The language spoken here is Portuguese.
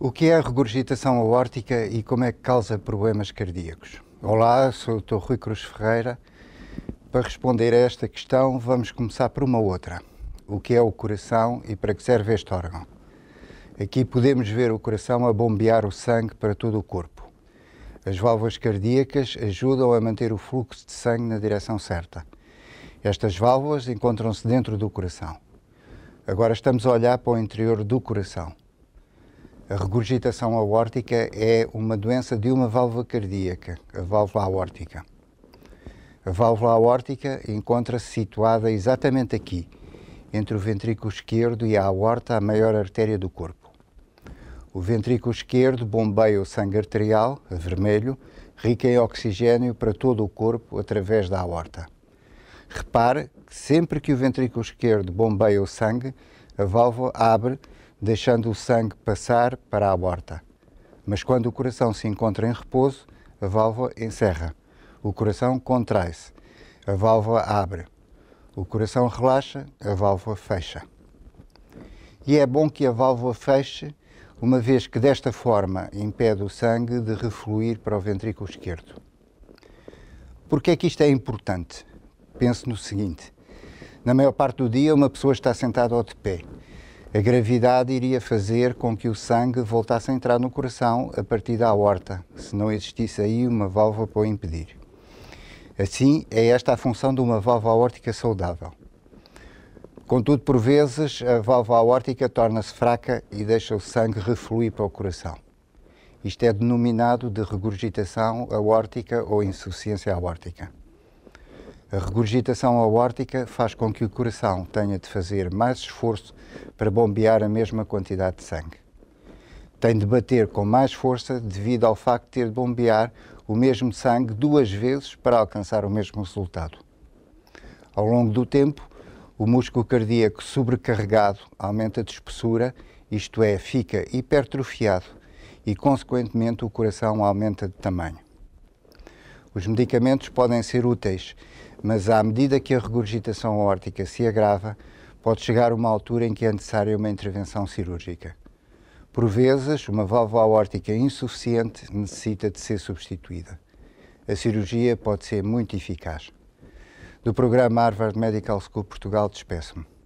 O que é a regurgitação aórtica e como é que causa problemas cardíacos? Olá, sou o Dr. Rui Cruz Ferreira. Para responder a esta questão, vamos começar por uma outra. O que é o coração e para que serve este órgão? Aqui podemos ver o coração a bombear o sangue para todo o corpo. As válvulas cardíacas ajudam a manter o fluxo de sangue na direção certa. Estas válvulas encontram-se dentro do coração. Agora estamos a olhar para o interior do coração. A regurgitação aórtica é uma doença de uma válvula cardíaca, a válvula aórtica. A válvula aórtica encontra-se situada exatamente aqui, entre o ventrículo esquerdo e a aorta, a maior artéria do corpo. O ventrículo esquerdo bombeia o sangue arterial, a vermelho, rico em oxigênio para todo o corpo através da aorta. Repare que sempre que o ventrículo esquerdo bombeia o sangue, a válvula abre deixando o sangue passar para a aorta. Mas quando o coração se encontra em repouso, a válvula encerra. O coração contrai-se. A válvula abre. O coração relaxa, a válvula fecha. E é bom que a válvula feche, uma vez que desta forma impede o sangue de refluir para o ventrículo esquerdo. Por que é que isto é importante? Penso no seguinte: na maior parte do dia, uma pessoa está sentada ou de pé a gravidade iria fazer com que o sangue voltasse a entrar no coração a partir da aorta, se não existisse aí uma válvula para o impedir. Assim, é esta a função de uma válvula aórtica saudável. Contudo, por vezes, a válvula aórtica torna-se fraca e deixa o sangue refluir para o coração. Isto é denominado de regurgitação aórtica ou insuficiência aórtica. A regurgitação aórtica faz com que o coração tenha de fazer mais esforço para bombear a mesma quantidade de sangue. Tem de bater com mais força devido ao facto de ter de bombear o mesmo sangue duas vezes para alcançar o mesmo resultado. Ao longo do tempo, o músculo cardíaco sobrecarregado aumenta de espessura, isto é, fica hipertrofiado e, consequentemente, o coração aumenta de tamanho. Os medicamentos podem ser úteis, mas à medida que a regurgitação órtica se agrava, pode chegar uma altura em que é necessária uma intervenção cirúrgica. Por vezes, uma válvula aórtica insuficiente necessita de ser substituída. A cirurgia pode ser muito eficaz. Do programa Harvard Medical School Portugal, despeço-me.